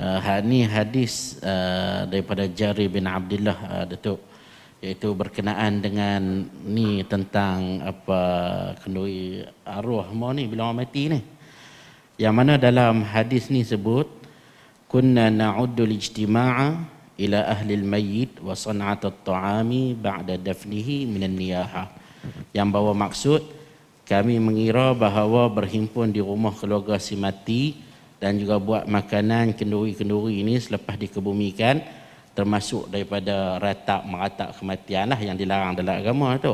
uh, eh, ini ha, hadis uh, daripada Jari bin Abdullah uh, Datuk iaitu berkenaan dengan ni tentang apa kenduri arwah mu ni bila orang mati ni yang mana dalam hadis ni sebut kunna na'uddu al-ijtima'a ila ahli al-mayyit wa san'at at-ta'ami ba'da dafnihi min an-niyaha yang bawa maksud kami mengira bahawa berhimpun di rumah keluarga si mati dan juga buat makanan kenduri-kenduri ini selepas dikebumikan termasuk daripada ratak meratak kematianlah yang dilarang dalam agama tu.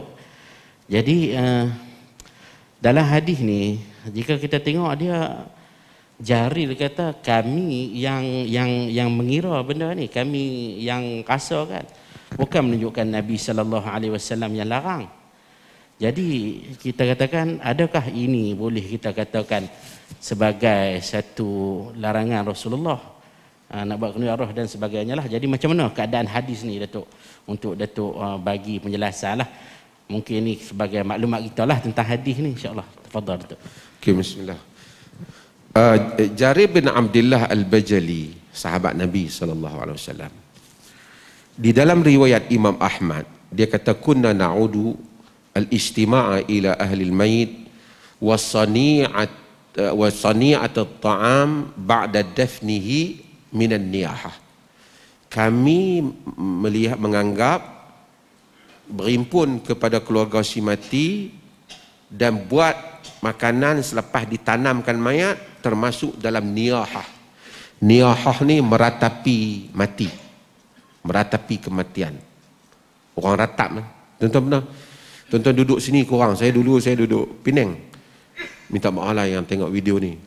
Jadi eh, dalam hadis ni jika kita tengok dia Jaril kata kami yang yang yang mengira benda ni kami yang rasa kan bukan menunjukkan Nabi sallallahu alaihi wasallam yang larang. Jadi kita katakan adakah ini boleh kita katakan sebagai satu larangan Rasulullah uh, nak buat kenduri arwah dan sebagainya lah. Jadi macam mana keadaan hadis ni Datuk untuk Datuk uh, bagi penjelasan lah. Mungkin ni sebagai maklumat kita lah tentang hadis ni insyaAllah. Tafadar Datuk. Okay, bismillah. Uh, Jarir bin Abdullah Al-Bajali, sahabat Nabi SAW. Di dalam riwayat Imam Ahmad, dia kata, Kunna na'udu al-istima'a ila ahli al-mayit wa sani'at Eh, wa sani'at at-ta'am ba'da dafnihi min an-niyahah. Kami melihat menganggap berimpun kepada keluarga si mati dan buat makanan selepas ditanamkan mayat termasuk dalam niyahah. Niyahah ni meratapi mati. Meratapi kematian. Orang ratap lah. Tuan-tuan duduk sini kurang. Saya dulu saya duduk Penang minta maaf lah yang tengok video ni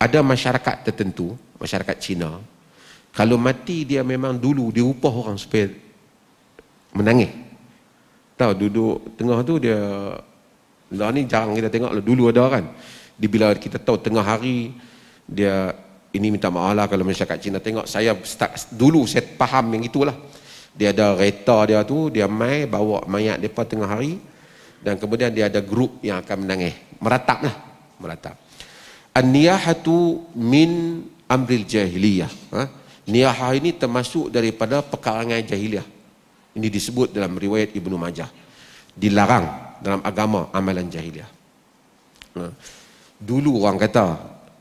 ada masyarakat tertentu masyarakat Cina kalau mati dia memang dulu dia upah orang supaya menangis tahu duduk tengah tu dia lah ni jarang kita tengok lah dulu ada kan di bila kita tahu tengah hari dia ini minta maaf lah kalau masyarakat Cina tengok saya start, dulu saya faham yang itulah dia ada kereta dia tu dia mai bawa mayat depa tengah hari dan kemudian dia ada grup yang akan menangis merataplah meratap an-niyahatu min amril jahiliyah ha? niyahah ini termasuk daripada pekarangan jahiliyah ini disebut dalam riwayat Ibnu Majah dilarang dalam agama amalan jahiliyah ha? dulu orang kata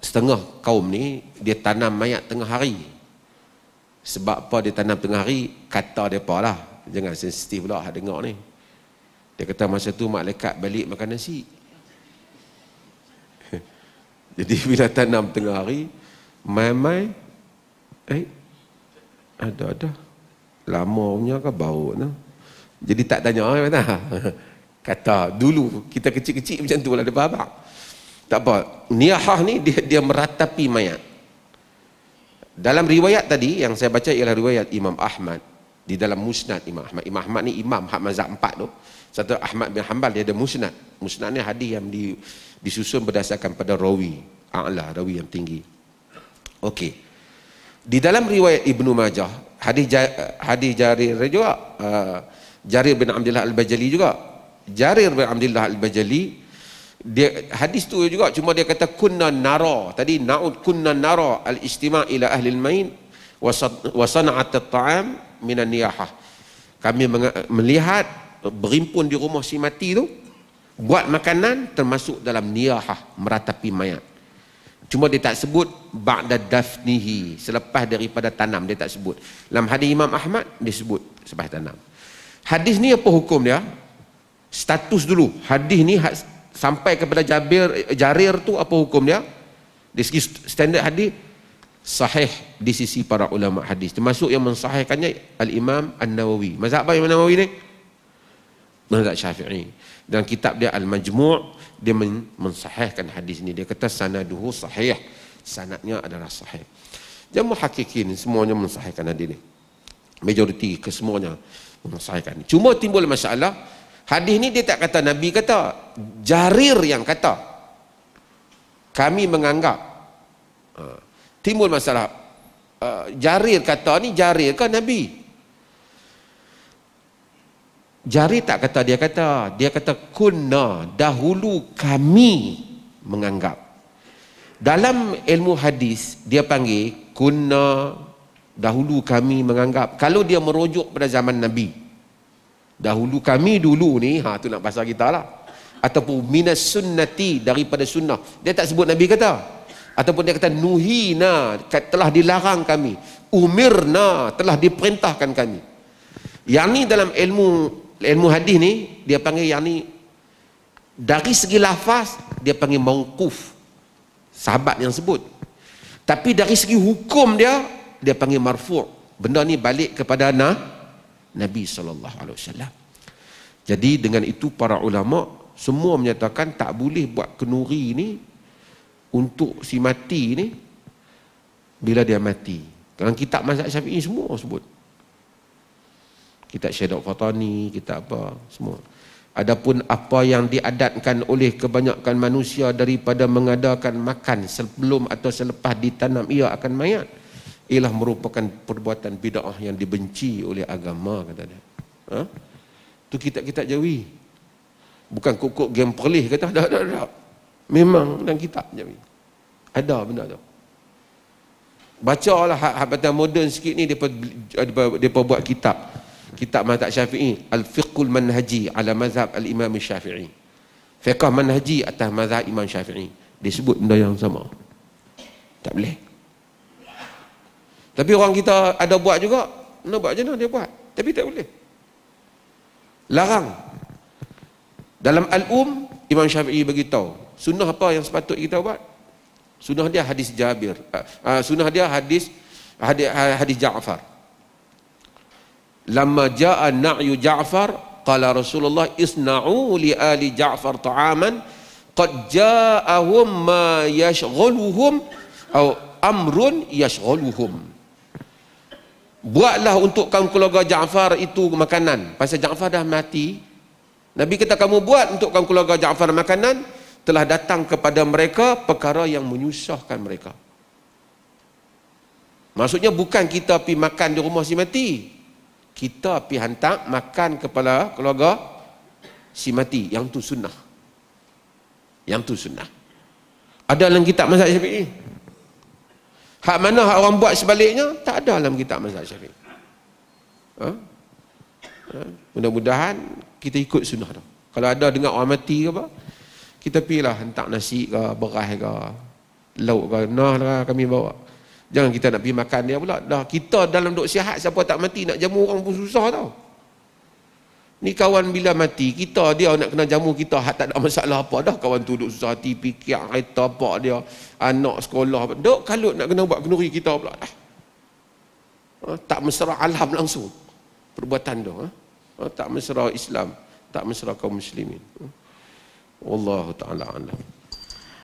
setengah kaum ni dia tanam mayat tengah hari sebab apa dia tanam tengah hari kata depa lah jangan sensitif pula dengar ni dia kata masa tu mak lekat balik makan nasi. Jadi bila tanam tengah hari, mai-mai, eh, ada ada lama punya ke bau no? jadi tak tanya orang kata kata dulu kita kecil-kecil macam tu lah ada babak tak apa niahah ni dia, dia meratapi mayat dalam riwayat tadi yang saya baca ialah riwayat Imam Ahmad di dalam musnad Imam Ahmad. Imam Ahmad ni imam hak mazhab empat tu. Satu Ahmad bin Hanbal dia ada musnad. Musnad ni hadis yang di, disusun berdasarkan pada rawi a'la, rawi yang tinggi. Okey. Di dalam riwayat Ibnu Majah, hadis hadis Jarir juga, uh, Jarir bin Abdullah Al-Bajali juga. Jarir bin Abdullah Al-Bajali dia hadis tu juga cuma dia kata kunna nara tadi naud kunna nara al istima ila ahli al main wa sanat at ta'am minan niyahah. Kami melihat berimpun di rumah si mati tu buat makanan termasuk dalam niyahah meratapi mayat. Cuma dia tak sebut ba'da dafnihi selepas daripada tanam dia tak sebut. Dalam hadis Imam Ahmad dia sebut selepas tanam. Hadis ni apa hukum dia? Status dulu. Hadis ni sampai kepada Jabir Jarir tu apa hukum dia? Di segi standard hadis sahih di sisi para ulama hadis termasuk yang mensahihkannya al-Imam An-Nawawi mazhab Imam An-Nawawi ni mazhab Syafi'i dan kitab dia al-Majmu' dia mensahihkan hadis ini dia kata sanaduhu sahih sanadnya adalah sahih dan hakikin semuanya mensahihkan hadis ini majoriti kesemuanya mensahihkan cuma timbul masalah hadis ini dia tak kata nabi kata Jarir yang kata kami menganggap uh, timbul masalah uh, Jarir kata ni Jarir ke kan Nabi Jarir tak kata dia kata dia kata kunna dahulu kami menganggap dalam ilmu hadis dia panggil kunna dahulu kami menganggap kalau dia merujuk pada zaman Nabi dahulu kami dulu ni ha tu nak pasal kita lah ataupun minas sunnati daripada sunnah dia tak sebut Nabi kata ataupun dia kata nuhina telah dilarang kami umirna telah diperintahkan kami yang ni dalam ilmu ilmu hadis ni dia panggil yang ni dari segi lafaz dia panggil mauquf sahabat yang sebut tapi dari segi hukum dia dia panggil marfu' benda ni balik kepada na, Nabi saw. jadi dengan itu para ulama semua menyatakan tak boleh buat kenuri ni untuk si mati ni bila dia mati dalam kitab mazhab syafi'i semua sebut kitab syedok fatani kitab apa semua Adapun apa yang diadatkan oleh kebanyakan manusia daripada mengadakan makan sebelum atau selepas ditanam ia akan mayat ialah merupakan perbuatan bid'ah yang dibenci oleh agama kata dia. Ha? Tu kita kita jauhi. Bukan kok-kok game perlih kata dah dah dah. Memang dalam kitab macam Ada benda tu. Baca lah hak-hak moden sikit ni daripada, daripada, buat kitab. Kitab Mazhab Syafi'i. Al-Fiqhul Manhaji ala Mazhab Al-Imam Syafi'i. Fiqh Manhaji atas Mazhab Imam Syafi'i. disebut sebut benda yang sama. Tak boleh. Tapi orang kita ada buat juga. Nak buat macam dia buat. Tapi tak boleh. Larang. Dalam Al-Um, Imam Syafi'i beritahu. Sunnah apa yang sepatut kita buat? Sunnah dia hadis Jabir. Uh, sunnah dia hadis hadis, hadis Ja'far. Lama ja'a na'yu Ja'far, qala Rasulullah isna'u li ali Ja'far ta'aman qad ja'ahum ma yashghaluhum atau amrun yashghaluhum. Buatlah untuk kaum keluarga Ja'far itu makanan. Pasal Ja'far dah mati, Nabi kata kamu buat untuk kaum keluarga Ja'far makanan, telah datang kepada mereka perkara yang menyusahkan mereka. Maksudnya bukan kita pi makan di rumah si mati. Kita pi hantar makan kepada keluarga si mati. Yang tu sunnah. Yang tu sunnah. Ada dalam kitab mazhab Syafi'i. Hak mana hak orang buat sebaliknya? Tak ada dalam kitab mazhab Syafi'i. Ha? ha? Mudah-mudahan kita ikut sunnah Kalau ada dengar orang mati ke apa? kita pilah hentak nasi ke, beras ke, lauk ke, nah lah kami bawa. Jangan kita nak pergi makan dia pula. Dah kita dalam duk sihat siapa tak mati nak jamu orang pun susah tau. Ni kawan bila mati, kita dia nak kena jamu kita hat tak ada masalah apa dah kawan tu duk susah hati fikir kereta pak dia, anak sekolah apa. Dok kalut nak kena buat kenduri kita pula dah. Ha, tak mesra alham langsung perbuatan dia. Ha? Ha, tak mesra Islam, tak mesra kaum muslimin. Ha? والله تعالى أعلم